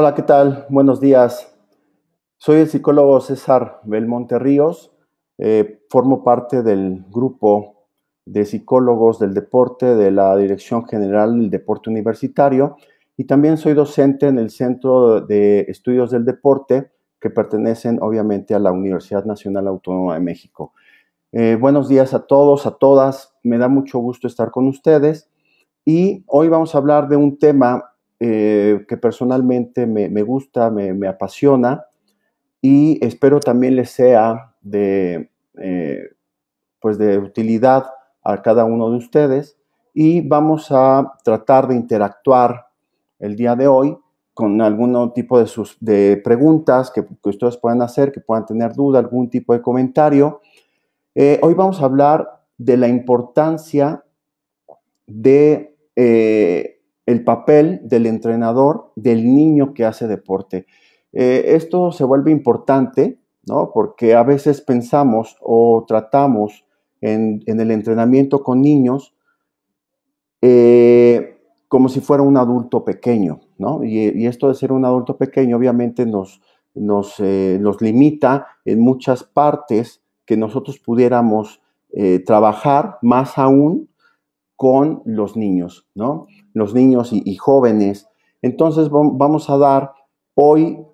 Hola, ¿qué tal? Buenos días. Soy el psicólogo César Belmonte Ríos. Eh, formo parte del grupo de psicólogos del deporte de la Dirección General del Deporte Universitario y también soy docente en el Centro de Estudios del Deporte que pertenecen obviamente a la Universidad Nacional Autónoma de México. Eh, buenos días a todos, a todas. Me da mucho gusto estar con ustedes y hoy vamos a hablar de un tema eh, que personalmente me, gusta, me, apasiona y espero también les sea de, eh, pues de utilidad a cada uno de ustedes y vamos a tratar de interactuar el día de hoy con algún tipo de, sus, preguntas que, ustedes puedan hacer, que puedan tener duda, algún tipo de comentario. Eh, hoy vamos a hablar de la importancia de el papel del entrenador del niño que hace deporte. Eh, esto se vuelve importante, ¿no? Porque a veces pensamos o tratamos en, el entrenamiento con niños eh, como si fuera un adulto pequeño, ¿no? Y, esto de ser un adulto pequeño obviamente nos, nos, eh, nos limita en muchas partes que nosotros pudiéramos trabajar, más aún con los niños, ¿no? Los niños y, jóvenes. Entonces vamos a dar hoy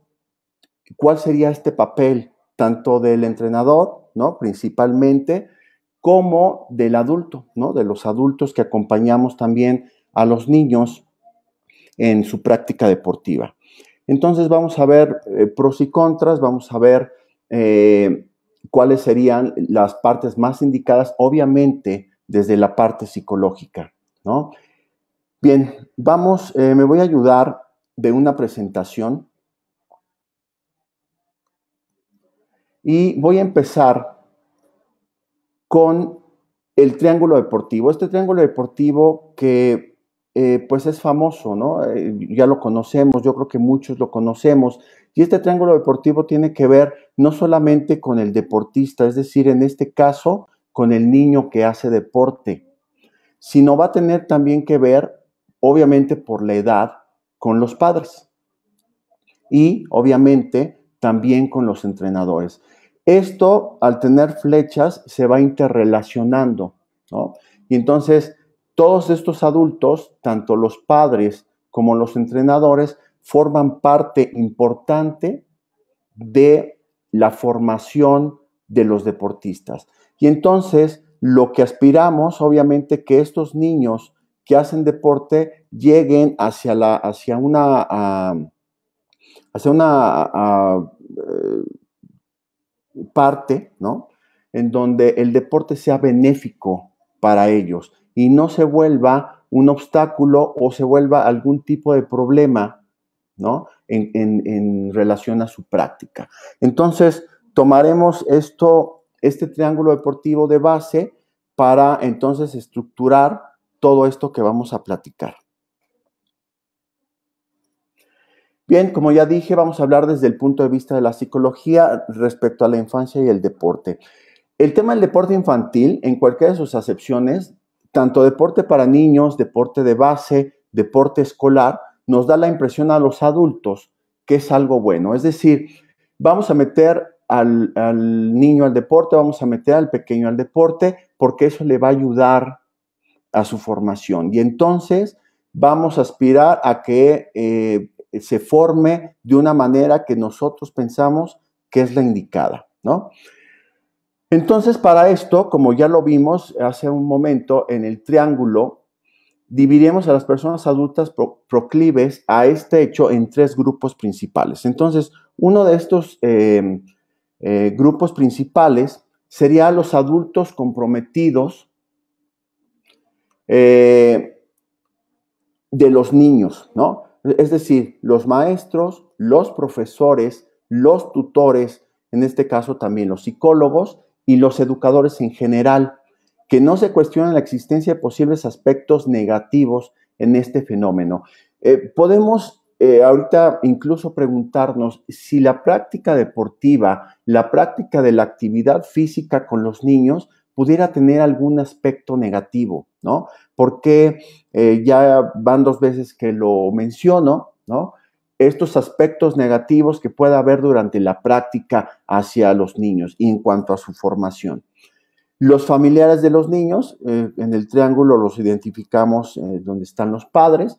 cuál sería este papel tanto del entrenador, ¿no? Principalmente, como del adulto, ¿no? De los adultos que acompañamos también a los niños en su práctica deportiva. Entonces vamos a ver eh, pros y contras, vamos a ver eh, cuáles serían las partes más indicadas. Obviamente, desde la parte psicológica, ¿no? Bien, vamos, eh, me voy a ayudar de una presentación y voy a empezar con el triángulo deportivo. Este triángulo deportivo que eh, pues es famoso, ¿no? Eh, ya lo conocemos, yo creo que muchos lo conocemos. Y este triángulo deportivo tiene que ver no solamente con el deportista, es decir, en este caso, con el niño que hace deporte, sino va a tener también que ver, obviamente por la edad, con los padres y obviamente también con los entrenadores. Esto, al tener flechas, se va interrelacionando, ¿no? Y entonces, todos estos adultos, tanto los padres como los entrenadores, forman parte importante de la formación de los deportistas. Y entonces lo que aspiramos, obviamente, que estos niños que hacen deporte lleguen hacia, una, una eh, parte, ¿no? En donde el deporte sea benéfico para ellos y no se vuelva un obstáculo o se vuelva algún tipo de problema, ¿no? En, en relación a su práctica. Entonces, tomaremos esto este triángulo deportivo de base para entonces estructurar todo esto que vamos a platicar. Bien, como ya dije, vamos a hablar desde el punto de vista de la psicología respecto a la infancia y el deporte. El tema del deporte infantil, en cualquiera de sus acepciones, tanto deporte para niños, deporte de base, deporte escolar, nos da la impresión a los adultos que es algo bueno. Es decir, vamos a meter al, niño al deporte, vamos a meter al pequeño al deporte, porque eso le va a ayudar a su formación. Y entonces vamos a aspirar a que eh, se forme de una manera que nosotros pensamos que es la indicada, ¿no? Entonces, para esto, como ya lo vimos hace un momento en el triángulo, dividimos a las personas adultas proclives a este hecho en tres grupos principales. Entonces, uno de estos eh, eh, grupos principales serían los adultos comprometidos eh, de los niños, ¿no? Es decir, los maestros, los profesores, los tutores, en este caso también los psicólogos y los educadores en general, que no se cuestionan la existencia de posibles aspectos negativos en este fenómeno. Eh, podemos eh, ahorita incluso preguntarnos si la práctica deportiva, la práctica de la actividad física con los niños pudiera tener algún aspecto negativo, ¿no? Porque eh, ya van dos veces que lo menciono, ¿no? Estos aspectos negativos que pueda haber durante la práctica hacia los niños y en cuanto a su formación. Los familiares de los niños, eh, en el triángulo los identificamos donde están los padres,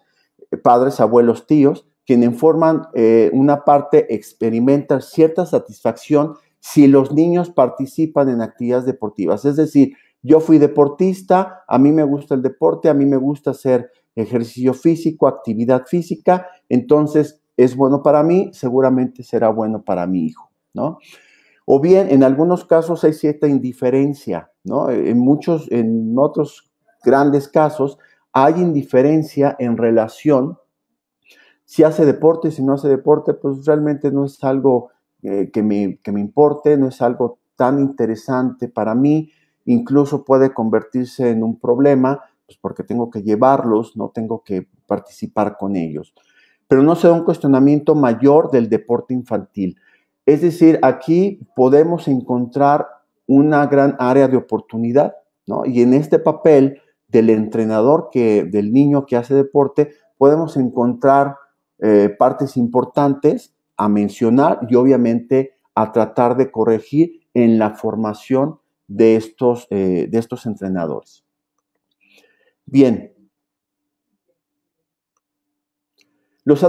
eh, padres, abuelos, tíos, quienes forman eh, una parte experimentan cierta satisfacción si los niños participan en actividades deportivas. Es decir, yo fui deportista, a mí me gusta el deporte, a mí me gusta hacer ejercicio físico, actividad física, entonces es bueno para mí, seguramente será bueno para mi hijo, ¿no? O bien, en algunos casos hay cierta indiferencia, ¿no? En muchos, en otros grandes casos, hay indiferencia en relación si hace deporte, si no hace deporte, pues realmente no es algo eh, que, me, que me importe, no es algo tan interesante para mí, incluso puede convertirse en un problema, pues porque tengo que llevarlos, no tengo que participar con ellos. Pero no se un cuestionamiento mayor del deporte infantil. Es decir, aquí podemos encontrar una gran área de oportunidad, ¿no? Y en este papel del entrenador que, del niño que hace deporte, podemos encontrar eh, partes importantes a mencionar y obviamente a tratar de corregir en la formación de estos, eh, de estos entrenadores. Bien. Los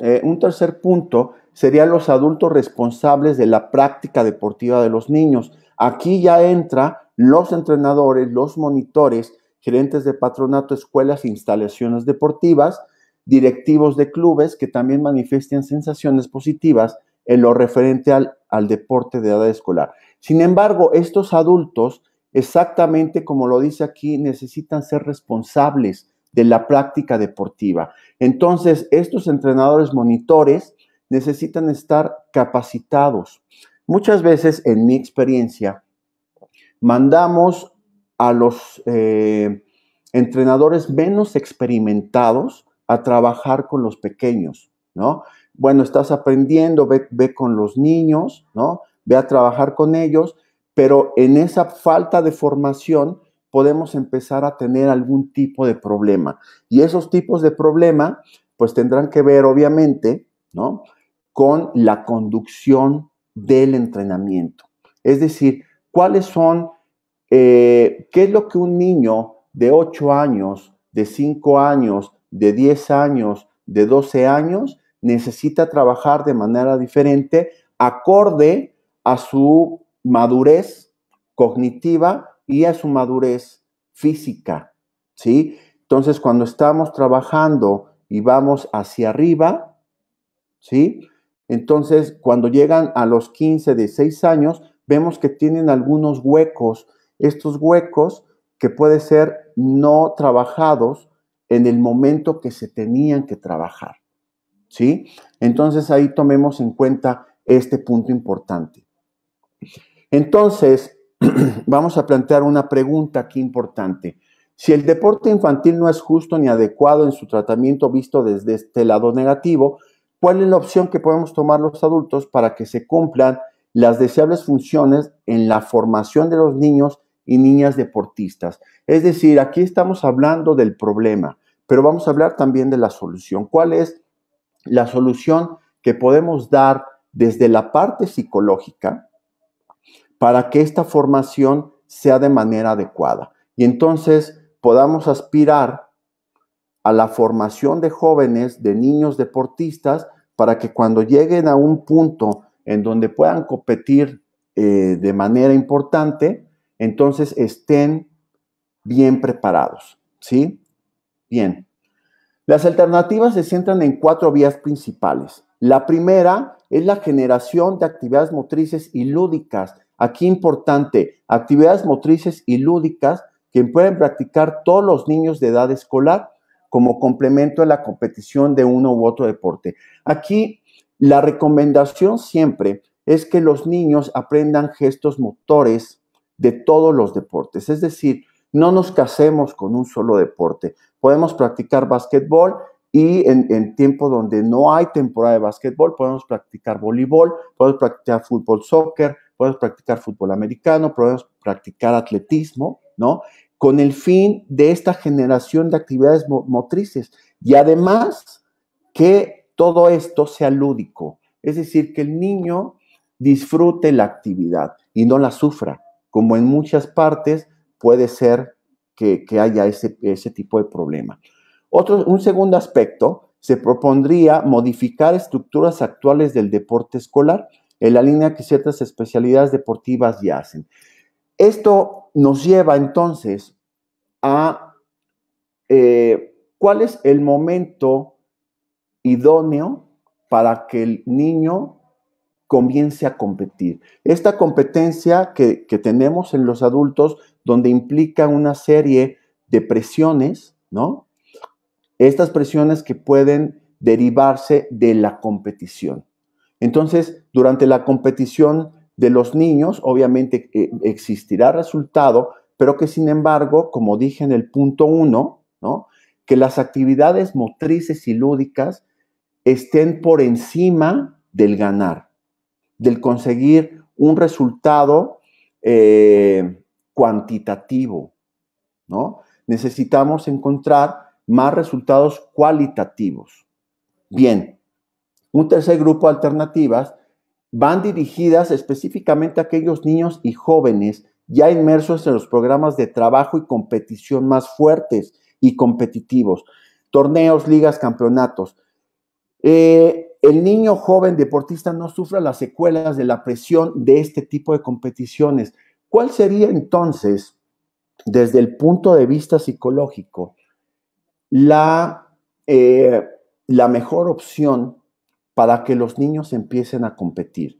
eh, un tercer punto serían los adultos responsables de la práctica deportiva de los niños. Aquí ya entra los entrenadores, los monitores, gerentes de patronato, escuelas e instalaciones deportivas, directivos de clubes que también manifiestan sensaciones positivas en lo referente al, al deporte de edad escolar. Sin embargo, estos adultos, exactamente como lo dice aquí, necesitan ser responsables de la práctica deportiva. Entonces, estos entrenadores monitores necesitan estar capacitados. Muchas veces, en mi experiencia, mandamos a los eh, entrenadores menos experimentados a trabajar con los pequeños, ¿no? Bueno, estás aprendiendo, ve, con los niños, ¿no? Ve a trabajar con ellos, pero en esa falta de formación podemos empezar a tener algún tipo de problema. Y esos tipos de problema, pues tendrán que ver, obviamente, ¿no? Con la conducción del entrenamiento. Es decir, cuáles son eh, ¿qué es lo que un niño de 8 años, de 5 años, de 10 años, de 12 años necesita trabajar de manera diferente acorde a su madurez cognitiva y a su madurez física, Entonces, cuando estamos trabajando y vamos hacia arriba, Entonces, cuando llegan a los 15, 16 años, vemos que tienen algunos huecos estos huecos que puede ser no trabajados en el momento que se tenían que trabajar. ¿Sí? Entonces ahí tomemos en cuenta este punto importante. Entonces, vamos a plantear una pregunta aquí importante. Si el deporte infantil no es justo ni adecuado en su tratamiento visto desde este lado negativo, ¿cuál es la opción que podemos tomar los adultos para que se cumplan las deseables funciones en la formación de los niños y niñas deportistas. Es decir, aquí estamos hablando del problema, pero vamos a hablar también de la solución. ¿Cuál es la solución que podemos dar desde la parte psicológica para que esta formación sea de manera adecuada? Y entonces podamos aspirar a la formación de jóvenes, de niños deportistas, para que cuando lleguen a un punto en donde puedan competir eh, de manera importante, entonces estén bien preparados, ¿sí? Bien. Las alternativas se centran en cuatro vías principales. La primera es la generación de actividades motrices y lúdicas. Aquí importante, actividades motrices y lúdicas que pueden practicar todos los niños de edad escolar como complemento a la competición de uno u otro deporte. Aquí la recomendación siempre es que los niños aprendan gestos motores de todos los deportes. Es decir, no nos casemos con un solo deporte. Podemos practicar básquetbol y en, tiempo donde no hay temporada de básquetbol, podemos practicar voleibol, podemos practicar fútbol, soccer, podemos practicar fútbol americano, podemos practicar atletismo, ¿no? Con el fin de esta generación de actividades motrices y además que todo esto sea lúdico, es decir, que el niño disfrute la actividad y no la sufra como en muchas partes puede ser que, haya ese, tipo de problema. Otro, un segundo aspecto, se propondría modificar estructuras actuales del deporte escolar en la línea que ciertas especialidades deportivas ya hacen. Esto nos lleva entonces a eh, cuál es el momento idóneo para que el niño comience a competir. Esta competencia que, tenemos en los adultos, donde implica una serie de presiones, ¿no? Estas presiones que pueden derivarse de la competición. Entonces, durante la competición de los niños, obviamente eh, existirá resultado, pero que sin embargo, como dije en el punto uno, ¿no? que las actividades motrices y lúdicas estén por encima del ganar del conseguir un resultado eh, cuantitativo, ¿no? Necesitamos encontrar más resultados cualitativos. Bien, un tercer grupo de alternativas van dirigidas específicamente a aquellos niños y jóvenes ya inmersos en los programas de trabajo y competición más fuertes y competitivos, torneos, ligas, campeonatos. Eh, el niño joven deportista no sufra las secuelas de la presión de este tipo de competiciones. ¿Cuál sería entonces, desde el punto de vista psicológico, la, eh, la mejor opción para que los niños empiecen a competir?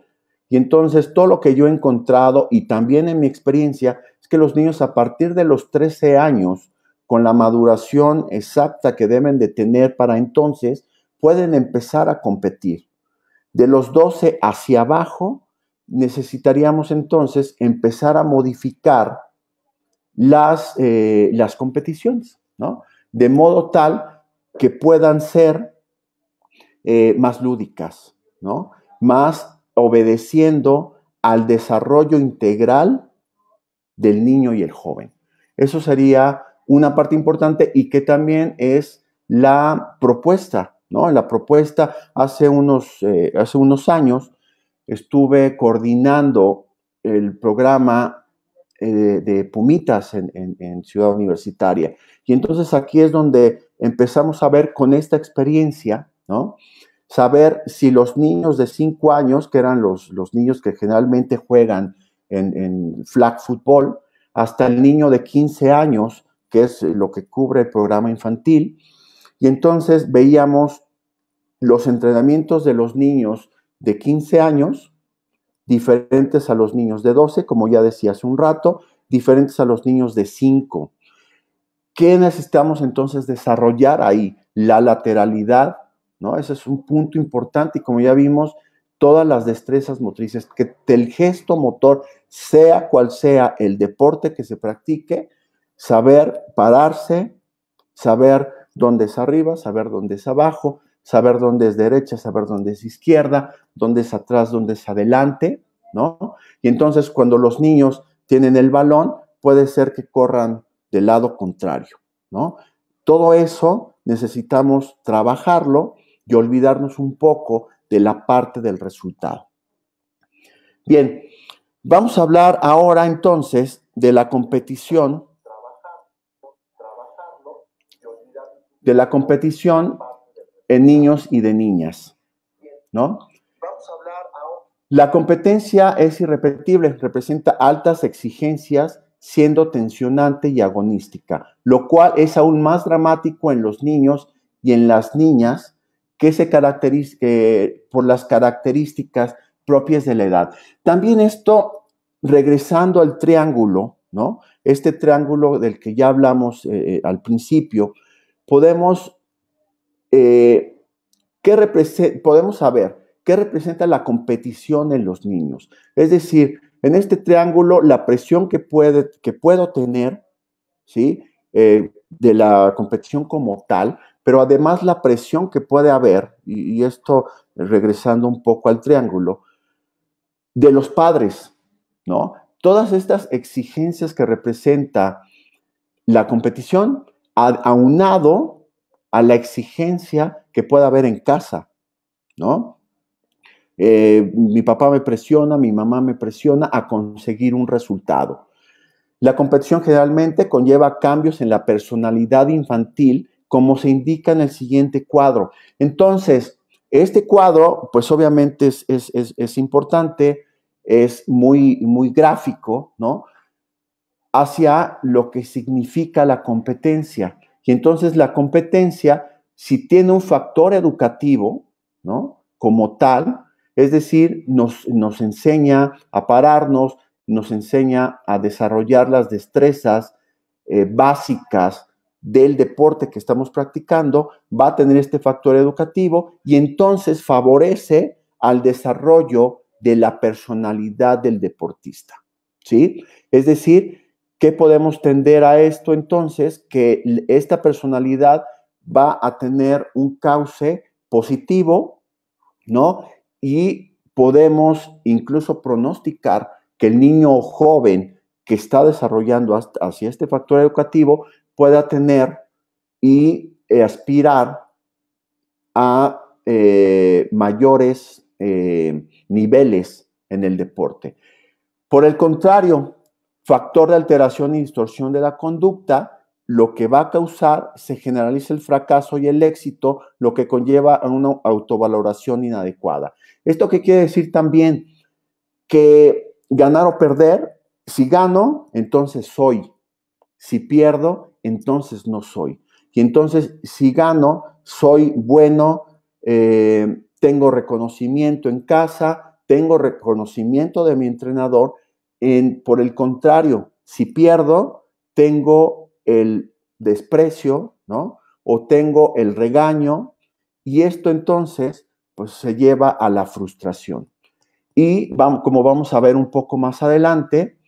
Y entonces todo lo que yo he encontrado y también en mi experiencia es que los niños a partir de los 13 años, con la maduración exacta que deben de tener para entonces, pueden empezar a competir. De los 12 hacia abajo, necesitaríamos entonces empezar a modificar las, eh, las competiciones, ¿no? De modo tal que puedan ser eh, más lúdicas, ¿no? Más obedeciendo al desarrollo integral del niño y el joven. Eso sería una parte importante y que también es la propuesta ¿no? La propuesta hace unos, eh, hace unos años estuve coordinando el programa eh, de, Pumitas en, Ciudad Universitaria. Y entonces aquí es donde empezamos a ver con esta experiencia, Saber si los niños de 5 años, que eran los, niños que generalmente juegan en, en flag football, hasta el niño de 15 años, que es lo que cubre el programa infantil, y entonces veíamos los entrenamientos de los niños de 15 años diferentes a los niños de 12, como ya decía hace un rato, diferentes a los niños de 5. ¿Qué necesitamos entonces desarrollar ahí? La lateralidad, ¿no? Ese es un punto importante y como ya vimos, todas las destrezas motrices, que el gesto motor, sea cual sea el deporte que se practique, saber pararse, saber dónde es arriba, saber dónde es abajo, saber dónde es derecha, saber dónde es izquierda, dónde es atrás, dónde es adelante, ¿no? Y entonces cuando los niños tienen el balón, puede ser que corran del lado contrario, ¿no? Todo eso necesitamos trabajarlo y olvidarnos un poco de la parte del resultado. Bien, vamos a hablar ahora entonces de la competición de la competición en niños y de niñas, ¿no? La competencia es irrepetible, representa altas exigencias siendo tensionante y agonística, lo cual es aún más dramático en los niños y en las niñas que se caracteriza por las características propias de la edad. También esto, regresando al triángulo, ¿no? Este triángulo del que ya hablamos eh, eh, al principio, podemos, eh, podemos saber qué representa la competición en los niños. Es decir, en este triángulo, la presión que, puede, que puedo tener, ¿sí? Eh, de la competición como tal, pero además la presión que puede haber, y, esto regresando un poco al triángulo, de los padres, ¿no? Todas estas exigencias que representa la competición aunado a la exigencia que pueda haber en casa, ¿no? Eh, mi papá me presiona, mi mamá me presiona a conseguir un resultado. La competición generalmente conlleva cambios en la personalidad infantil, como se indica en el siguiente cuadro. Entonces, este cuadro, pues obviamente es, importante, es muy, muy gráfico, ¿no? hacia lo que significa la competencia. Y entonces la competencia, si tiene un factor educativo, ¿no? Como tal, es decir, nos, enseña a pararnos, nos enseña a desarrollar las destrezas eh, básicas del deporte que estamos practicando, va a tener este factor educativo y entonces favorece al desarrollo de la personalidad del deportista. ¿Sí? Es decir, ¿Qué podemos tender a esto entonces? Que esta personalidad va a tener un cauce positivo, ¿no? Y podemos incluso pronosticar que el niño joven que está desarrollando hacia este factor educativo pueda tener y eh, aspirar a eh, mayores eh, niveles en el deporte. Por el contrario, factor de alteración y distorsión de la conducta, lo que va a causar se generaliza el fracaso y el éxito, lo que conlleva a una autovaloración inadecuada. ¿Esto qué quiere decir también? Que ganar o perder, si gano, entonces soy. Si pierdo, entonces no soy. Y entonces, si gano, soy bueno, eh, tengo reconocimiento en casa, tengo reconocimiento de mi entrenador por el contrario, si pierdo, tengo el desprecio, ¿no? O tengo el regaño y esto entonces pues se lleva a la frustración. Y como vamos a ver un poco más adelante,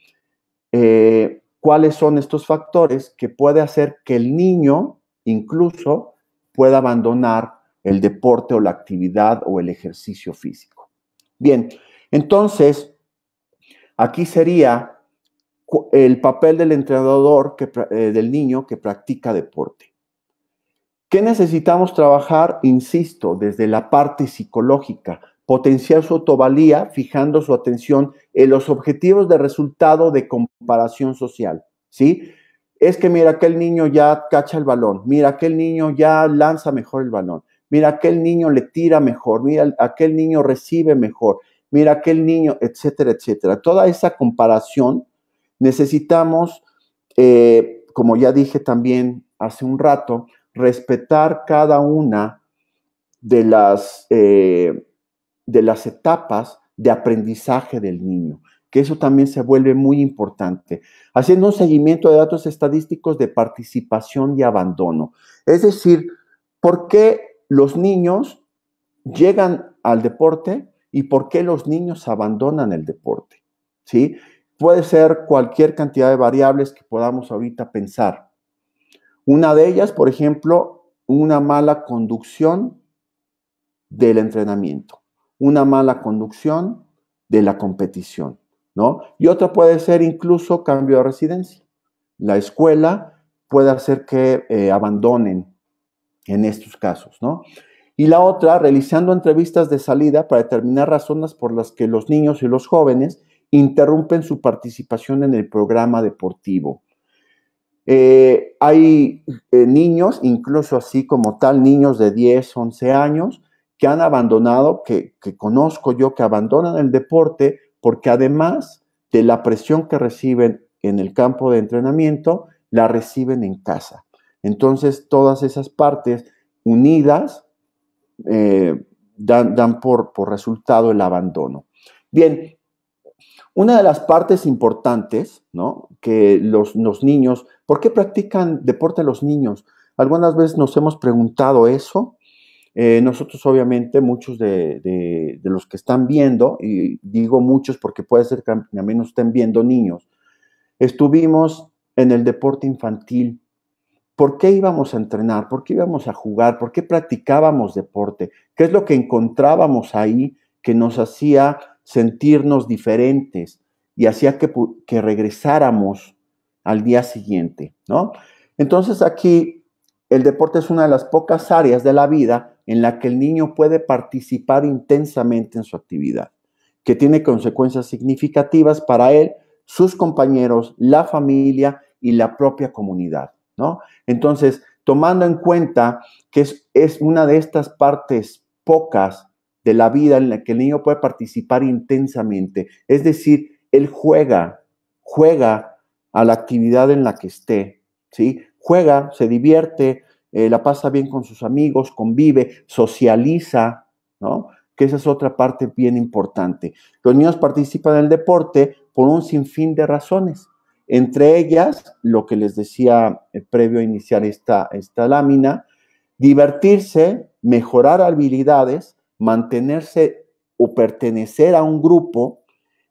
eh, cuáles son estos factores que puede hacer que el niño incluso pueda abandonar el deporte o la actividad o el ejercicio físico. Bien, entonces, Aquí sería el papel del entrenador eh, del niño que practica deporte. ¿Qué necesitamos trabajar? Insisto, desde la parte psicológica, potenciar su autovalía fijando su atención en los objetivos de resultado de comparación social, ¿sí? Es que mira, aquel niño ya cacha el balón, mira, aquel niño ya lanza mejor el balón, mira, aquel niño le tira mejor, mira, aquel niño recibe mejor, mira aquel niño, etcétera, etcétera. Toda esa comparación necesitamos, eh, como ya dije también hace un rato, respetar cada una de las, eh, de las etapas de aprendizaje del niño, que eso también se vuelve muy importante. Haciendo un seguimiento de datos estadísticos de participación y abandono. Es decir, ¿por qué los niños llegan al deporte y por qué los niños abandonan el deporte. ¿sí? Puede ser cualquier cantidad de variables que podamos ahorita pensar. Una de ellas, por ejemplo, una mala conducción del entrenamiento, una mala conducción de la competición, ¿no? Y otra puede ser incluso cambio de residencia. La escuela puede hacer que eh, abandonen en estos casos, ¿no? y la otra realizando entrevistas de salida para determinar razones por las que los niños y los jóvenes interrumpen su participación en el programa deportivo. Eh, hay eh, niños, incluso así como tal, niños de 10, 11 años, que han abandonado, que, que conozco yo, que abandonan el deporte porque además de la presión que reciben en el campo de entrenamiento, la reciben en casa. Entonces, todas esas partes unidas eh, dan, por, resultado el abandono. Bien, una de las partes importantes, ¿no? Que los, niños, ¿por qué practican deporte los niños? Algunas veces nos hemos preguntado eso. Eh, nosotros, obviamente, muchos de, los que están viendo, y digo muchos porque puede ser que también estén viendo niños, estuvimos en el deporte infantil por qué íbamos a entrenar, por qué íbamos a jugar, por qué practicábamos deporte, qué es lo que encontrábamos ahí que nos hacía sentirnos diferentes y hacía que, que regresáramos al día siguiente, ¿no? Entonces aquí el deporte es una de las pocas áreas de la vida en la que el niño puede participar intensamente en su actividad, que tiene consecuencias significativas para él, sus compañeros, la familia y la propia comunidad. Entonces, tomando en cuenta que es, una de estas partes pocas de la vida en la que el niño puede participar intensamente, es decir, él juega, juega a la actividad en la que esté, ¿sí? Juega, se divierte, eh, la pasa bien con sus amigos, convive, socializa, ¿no? Que esa es otra parte bien importante. Los niños participan en el deporte por un sinfín de razones. Entre ellas, lo que les decía eh, previo a iniciar esta, lámina, divertirse, mejorar habilidades, mantenerse o pertenecer a un grupo,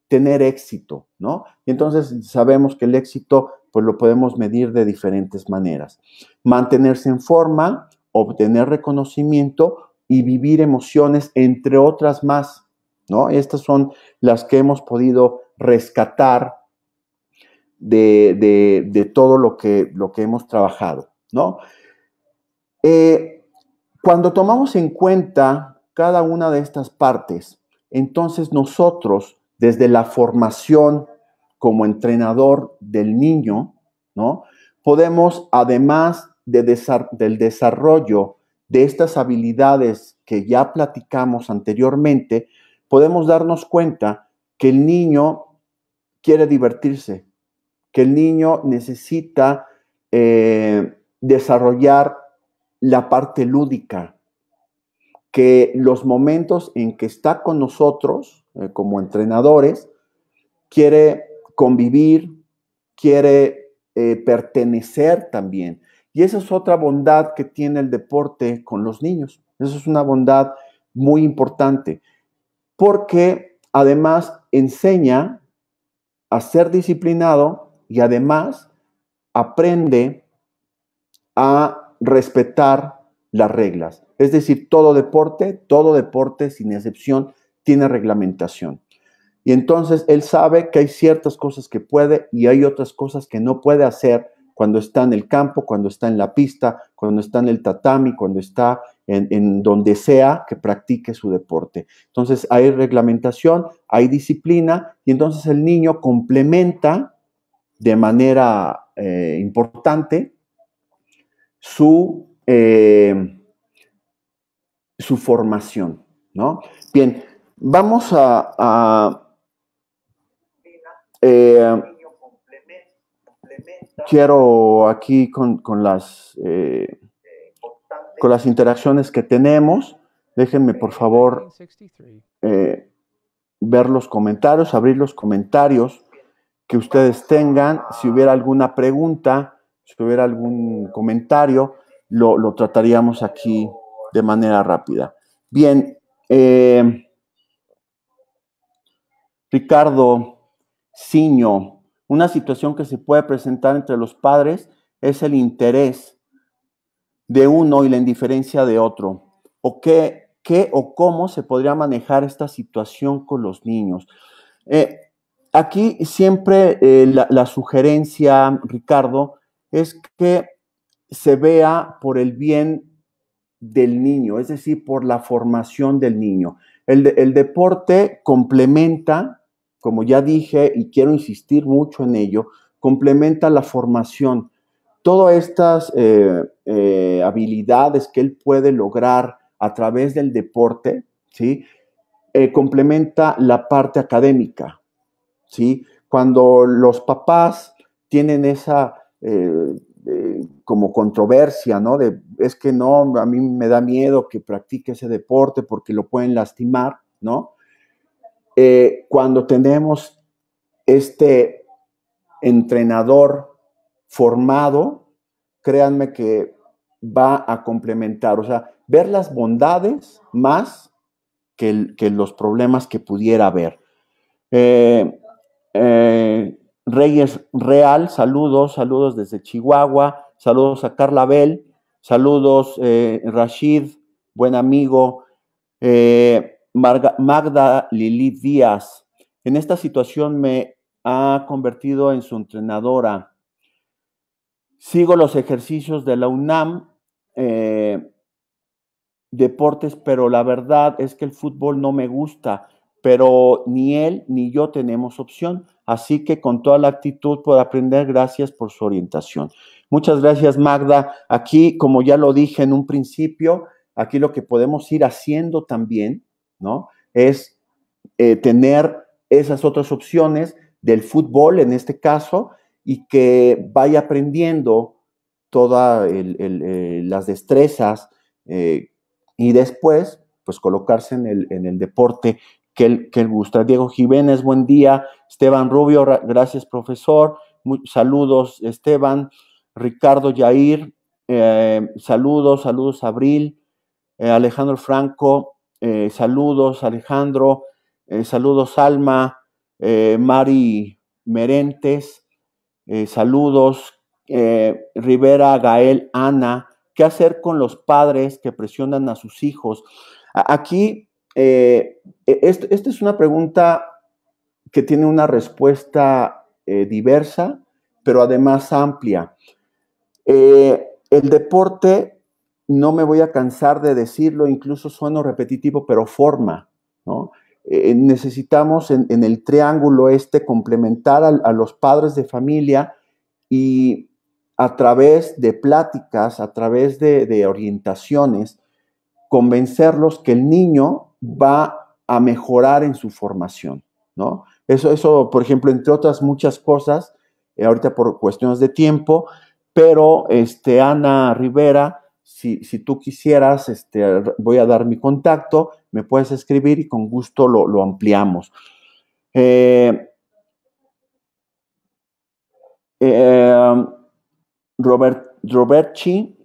tener éxito, ¿no? Y entonces sabemos que el éxito pues lo podemos medir de diferentes maneras. Mantenerse en forma, obtener reconocimiento y vivir emociones, entre otras más, ¿no? Estas son las que hemos podido rescatar de, todo lo que, lo que, hemos trabajado, ¿no? Eh, cuando tomamos en cuenta cada una de estas partes, entonces nosotros, desde la formación como entrenador del niño, ¿no? Podemos, además del desarrollo de estas habilidades que ya platicamos anteriormente, podemos darnos cuenta que el niño quiere divertirse, que el niño necesita eh, desarrollar la parte lúdica, que los momentos en que está con nosotros eh, como entrenadores, quiere convivir, quiere eh, pertenecer también. Y esa es otra bondad que tiene el deporte con los niños. Eso es una bondad muy importante, porque además enseña a ser disciplinado, y además aprende a respetar las reglas. Es decir, todo deporte, todo deporte sin excepción tiene reglamentación. Y entonces él sabe que hay ciertas cosas que puede y hay otras cosas que no puede hacer cuando está en el campo, cuando está en la pista, cuando está en el tatami, cuando está en, en, donde sea que practique su deporte. Entonces hay reglamentación, hay disciplina y entonces el niño complementa de manera eh, importante su, eh, su formación, ¿no? Bien, vamos a... Eh, quiero aquí con, las, con las interacciones que tenemos, déjenme por favor ver los comentarios, abrir los comentarios que ustedes tengan. Si hubiera alguna pregunta, si hubiera algún comentario, lo, trataríamos aquí de manera rápida. Bien, eh, Ricardo Ciño, una situación que se puede presentar entre los padres es el interés de uno y la indiferencia de otro. ¿O qué, qué o cómo se podría manejar esta situación con los niños? Eh, aquí siempre eh, la, sugerencia, Ricardo, es que se vea por el bien del niño, es decir, por la formación del niño. El, deporte complementa, como ya dije, y quiero insistir mucho en ello, complementa la formación. Todas estas eh, eh, habilidades que él puede lograr a través del deporte, ¿sí? complementa la parte académica, cuando los papás tienen esa eh, eh, como controversia, ¿no? De, es que no, a mí me da miedo que practique ese deporte porque lo pueden lastimar, ¿no? Eh, cuando tenemos este entrenador formado, créanme que va a complementar, o sea, ver las bondades más que, los problemas que pudiera haber. Eh, eh, Reyes Real, saludos, saludos desde Chihuahua, saludos a Carla Bell, saludos eh, Rashid, buen amigo, eh, Magda Lili Díaz. En esta situación me ha convertido en su entrenadora. Sigo los ejercicios de la UNAM, deportes, pero la verdad es que el fútbol no me gusta pero ni él ni yo tenemos opción. Así que con toda la actitud por aprender, gracias por su orientación. Muchas gracias, Magda. Aquí, como ya lo dije en un principio, aquí lo que podemos ir haciendo también, ¿no? Es eh, tener esas otras opciones del fútbol en este caso y que vaya aprendiendo todas eh, las destrezas eh, y después, pues colocarse en el deporte que el, gusta. Diego Jiménez, buen día. Esteban Rubio, gracias profesor. saludos Esteban. Ricardo Yair, eh, saludos, saludos Abril. Eh, Alejandro Franco, eh, saludos Alejandro. saludos Alma. Mari Merentes, saludos. Rivera, Gael, Ana. ¿Qué hacer con los padres que presionan a sus hijos? Aquí eh, e, esta es una pregunta que tiene una respuesta eh, diversa, pero además amplia. Eh, el deporte, no me voy a cansar de decirlo, incluso sueno repetitivo, pero forma, necesitamos en, el triángulo este complementar a, los padres de familia y a través de pláticas, a través de, orientaciones, convencerlos que el niño va a mejorar en su formación, ¿no? Eso, eso por ejemplo, entre otras muchas cosas, eh, ahorita por cuestiones de tiempo, pero este, Ana Rivera, si, tú quisieras, este, voy a dar mi contacto, me puedes escribir y con gusto lo, ampliamos. Eh, eh Robert,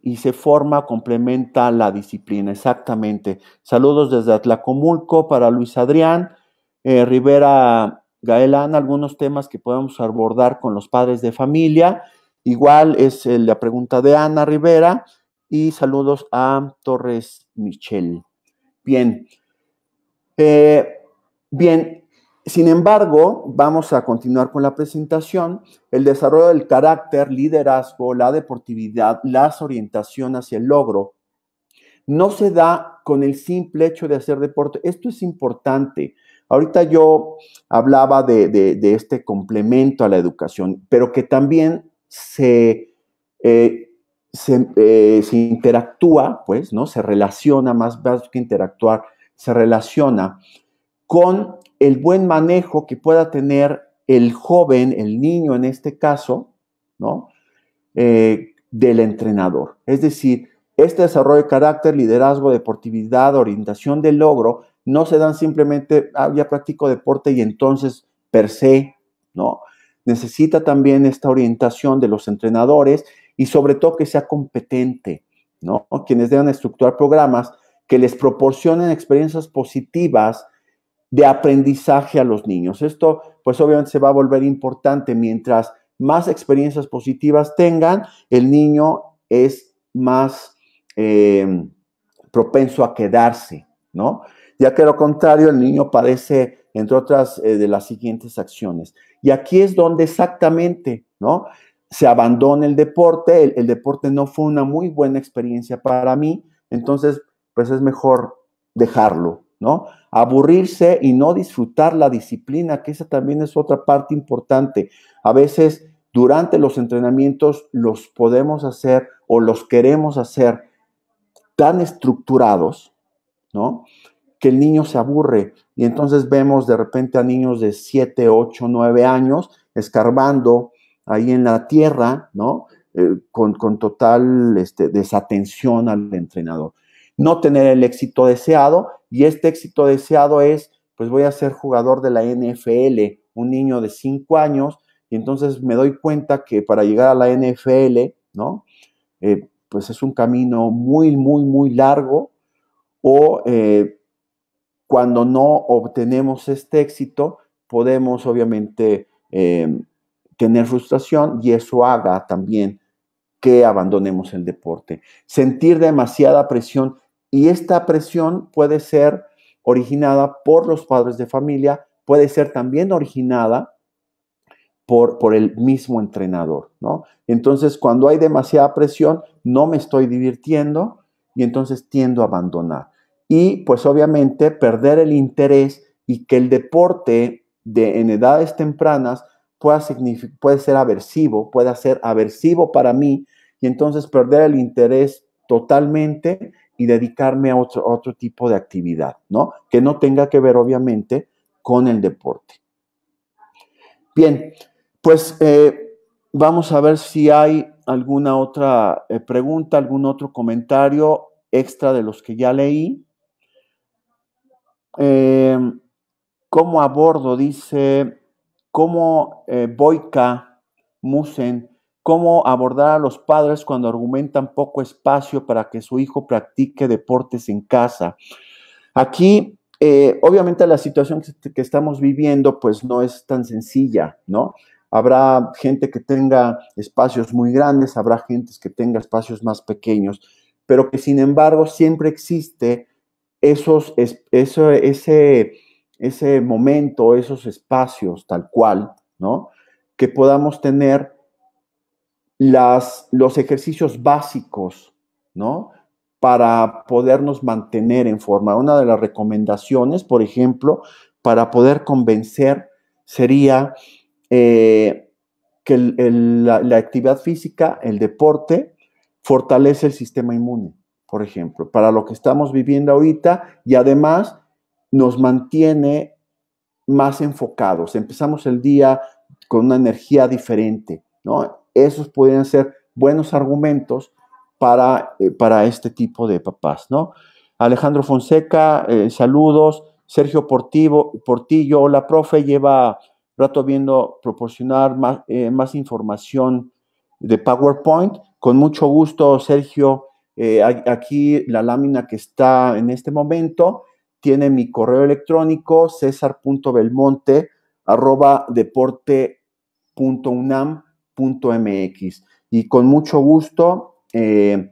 y se forma, complementa la disciplina, exactamente. Saludos desde Atlacomulco para Luis Adrián, eh, Rivera Gaelán, algunos temas que podemos abordar con los padres de familia. Igual es eh, la pregunta de Ana Rivera y saludos a Torres Michel. Bien. Eh, bien, sin embargo, vamos a continuar con la presentación. El desarrollo del carácter, liderazgo, la deportividad, las orientación hacia el logro, no se da con el simple hecho de hacer deporte. Esto es importante. Ahorita yo hablaba de, este complemento a la educación, pero que también eh, eh, se, interactúa, pues, ¿no? Se relaciona, más, más que interactuar, se relaciona con el buen manejo que pueda tener el joven, el niño en este caso, ¿no? Eh, del entrenador. Es decir, este desarrollo de carácter, liderazgo, deportividad, orientación del logro, no se dan simplemente, ah, ya practico deporte y entonces per se, ¿no? Necesita también esta orientación de los entrenadores y sobre todo que sea competente, ¿no? Quienes deben estructurar programas que les proporcionen experiencias positivas de aprendizaje a los niños. Esto, pues obviamente se va a volver importante mientras más experiencias positivas tengan, el niño es más em, propenso a quedarse, ¿no? Ya que lo contrario, el niño padece, entre otras, eh, de las siguientes acciones. Y aquí es donde exactamente, ¿no? Se abandona el deporte, el deporte no fue una muy buena experiencia para mí, entonces, pues es mejor dejarlo, ¿no? Aburrirse y no disfrutar la disciplina, que esa también es otra parte importante. A veces durante los entrenamientos los podemos hacer o los queremos hacer tan estructurados, ¿no? Que el niño se aburre y entonces vemos de repente a niños de 7, 8, 9 años escarbando ahí en la tierra, ¿no? Eh, con, total este, desatención al entrenador. No tener el éxito deseado y este éxito deseado es, pues voy a ser jugador de la NFL, un niño de 5 años, y entonces me doy cuenta que para llegar a la NFL, ¿no? Eh, pues es un camino muy, muy, muy largo, o eh, cuando no obtenemos este éxito, podemos obviamente em, tener frustración y eso haga también que abandonemos el deporte. Sentir demasiada presión y esta presión puede ser originada por los padres de familia, puede ser también originada por, por, el mismo entrenador, ¿no? Entonces, cuando hay demasiada presión, no me estoy divirtiendo y entonces tiendo a abandonar. Y pues obviamente perder el interés y que el deporte de, en edades tempranas pueda puede ser aversivo, pueda ser aversivo para mí y entonces perder el interés totalmente y dedicarme a otro, otro tipo de actividad, ¿no? Que no tenga que ver, obviamente, con el deporte. Bien, pues eh, vamos a ver si hay alguna otra eh, pregunta, algún otro comentario extra de los que ya leí. Eh, ¿Cómo abordo? Dice, ¿cómo eh, Boica Musen cómo abordar a los padres cuando argumentan poco espacio para que su hijo practique deportes en casa. Aquí, eh, obviamente, la situación que, estamos viviendo, pues no es tan sencilla, ¿no? Habrá gente que tenga espacios muy grandes, habrá gente que tenga espacios más pequeños, pero que sin embargo siempre existe esos, ese, ese momento, esos espacios tal cual, ¿no? Que podamos tener las, los ejercicios básicos, ¿no? Para podernos mantener en forma. Una de las recomendaciones, por ejemplo, para poder convencer sería eh, que la, la actividad física, el deporte, fortalece el sistema inmune, por ejemplo, para lo que estamos viviendo ahorita y además nos mantiene más enfocados. Empezamos el día con una energía diferente, ¿no? esos podrían ser buenos argumentos para, eh, para este tipo de papás, ¿no? Alejandro Fonseca, eh, saludos. Sergio Portillo, hola, profe lleva rato viendo proporcionar más, eh, más información de PowerPoint. Con mucho gusto, Sergio. aquí la lámina que está en este momento tiene mi correo electrónico cesar.belmonte arroba .mx. Y con mucho gusto, eh,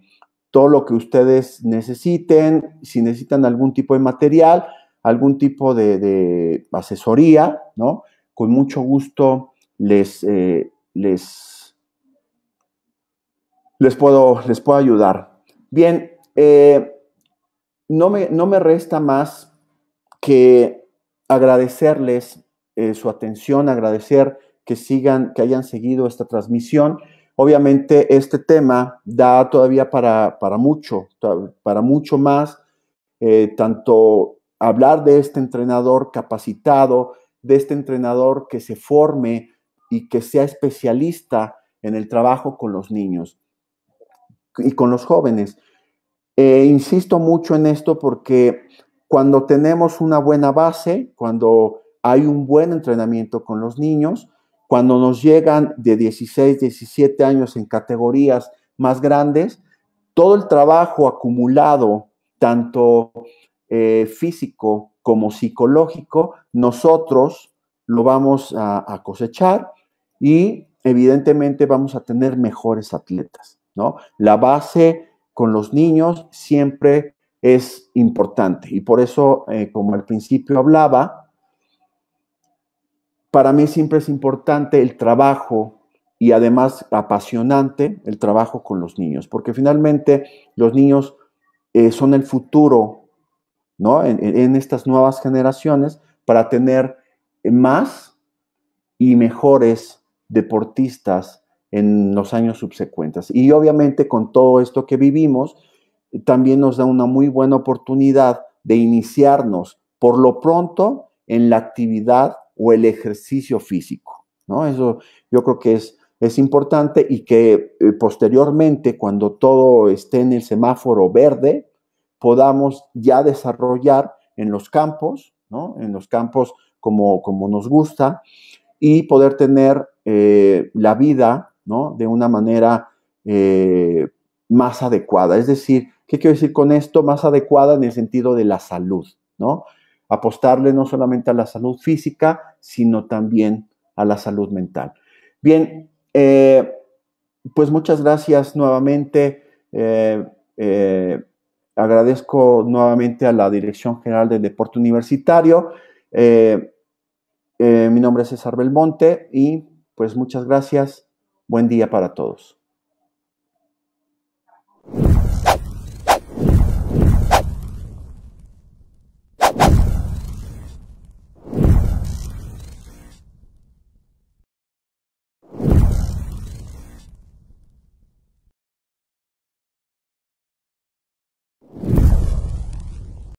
todo lo que ustedes necesiten, si necesitan algún tipo de material, algún tipo de, asesoría, ¿no? Con mucho gusto les, eh, les, les, puedo, les puedo ayudar. Bien, eh, no, me, no me resta más que agradecerles su atención, agradecer que sigan, que hayan seguido esta transmisión. Obviamente este tema da todavía para, mucho, para mucho más, eh, tanto hablar de este entrenador capacitado, de este entrenador que se forme y que sea especialista en el trabajo con los niños y con los jóvenes. E insisto mucho en esto porque cuando tenemos una buena base, cuando hay un buen entrenamiento con los niños, cuando nos llegan de 16, 17 años en categorías más grandes, todo el trabajo acumulado, tanto eh, físico como psicológico, nosotros lo vamos a, cosechar y evidentemente vamos a tener mejores atletas, ¿no? La base con los niños siempre es importante y por eso, eh, como al principio hablaba, para mí siempre es importante el trabajo y además apasionante el trabajo con los niños, porque finalmente los niños eh, son el futuro, ¿no? En, en, estas nuevas generaciones para tener más y mejores deportistas en los años subsecuentes. Y obviamente con todo esto que vivimos, también nos da una muy buena oportunidad de iniciarnos por lo pronto en la actividad o el ejercicio físico, ¿no? Eso yo creo que es, es importante y que eh, posteriormente, cuando todo esté en el semáforo verde, podamos ya desarrollar en los campos, ¿no? En los campos como, como nos gusta y poder tener eh, la vida, ¿no? De una manera eh, más adecuada. Es decir, ¿qué quiero decir con esto? Más adecuada en el sentido de la salud, ¿no? apostarle no solamente a la salud física, sino también a la salud mental. Bien, eh, pues muchas gracias nuevamente. Eh, eh, agradezco nuevamente a la Dirección General de Deporte Universitario. mi nombre es César Belmonte y pues muchas gracias. Buen día para todos.